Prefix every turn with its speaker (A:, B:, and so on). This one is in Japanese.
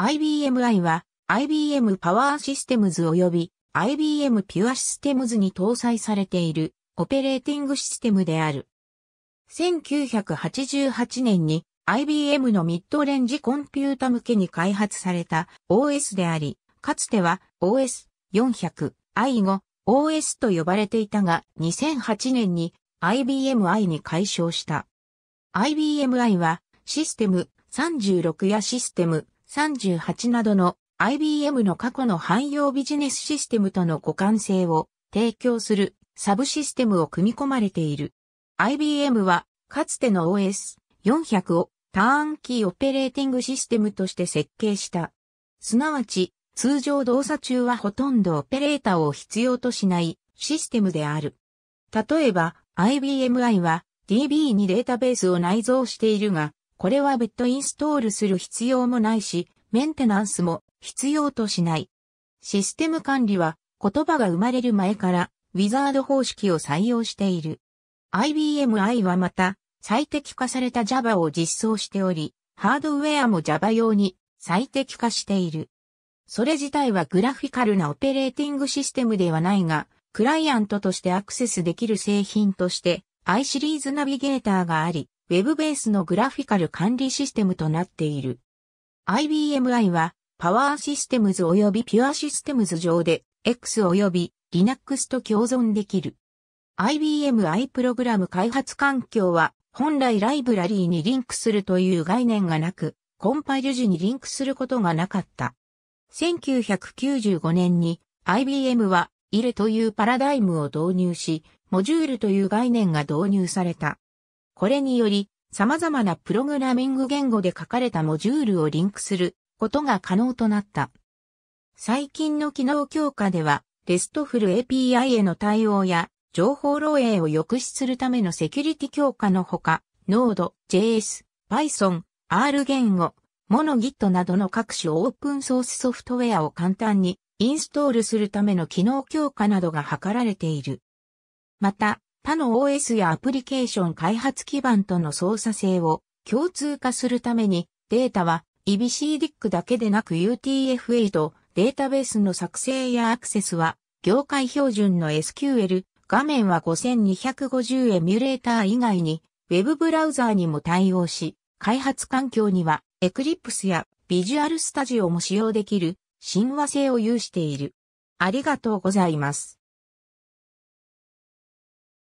A: IBMi は IBM パワーシステムズ及び IBM ピュアシステムズに搭載されているオペレーティングシステムである。1988年に IBM のミッドレンジコンピュータ向けに開発された OS であり、かつては OS400、i5、OS と呼ばれていたが2008年に IBMi に解消した。IBMi はシステム36やシステム38などの IBM の過去の汎用ビジネスシステムとの互換性を提供するサブシステムを組み込まれている。IBM はかつての OS400 をターンキーオペレーティングシステムとして設計した。すなわち、通常動作中はほとんどオペレーターを必要としないシステムである。例えば、IBMI は DB にデータベースを内蔵しているが、これは別途インストールする必要もないし、メンテナンスも必要としない。システム管理は言葉が生まれる前からウィザード方式を採用している。IBM i はまた最適化された Java を実装しており、ハードウェアも Java 用に最適化している。それ自体はグラフィカルなオペレーティングシステムではないが、クライアントとしてアクセスできる製品として i シリーズナビゲーターがあり、ウェブベースのグラフィカル管理システムとなっている。IBMI は、パワーシステムズ及びピュアシステムズ上で、X 及び Linux と共存できる。IBM i プログラム開発環境は、本来ライブラリーにリンクするという概念がなく、コンパイル時にリンクすることがなかった。1995年に IBM はイルというパラダイムを導入し、モジュールという概念が導入された。これにより、様々なプログラミング言語で書かれたモジュールをリンクすることが可能となった。最近の機能強化では、テストフル API への対応や情報漏洩を抑止するためのセキュリティ強化のほか、Node、JS、Python、R 言語、モノ Git などの各種オープンソースソフトウェアを簡単にインストールするための機能強化などが図られている。また、他の OS やアプリケーション開発基盤との操作性を共通化するために、データは EBCDIC だけでなく UTF-8 データベースの作成やアクセスは、業界標準の SQL、画面は5250エミュレーター以外に、ウェブブラウザーにも対応し、開発環境には Eclipse や Visual Studio も使用できる、親和性を有している。ありがとうございます。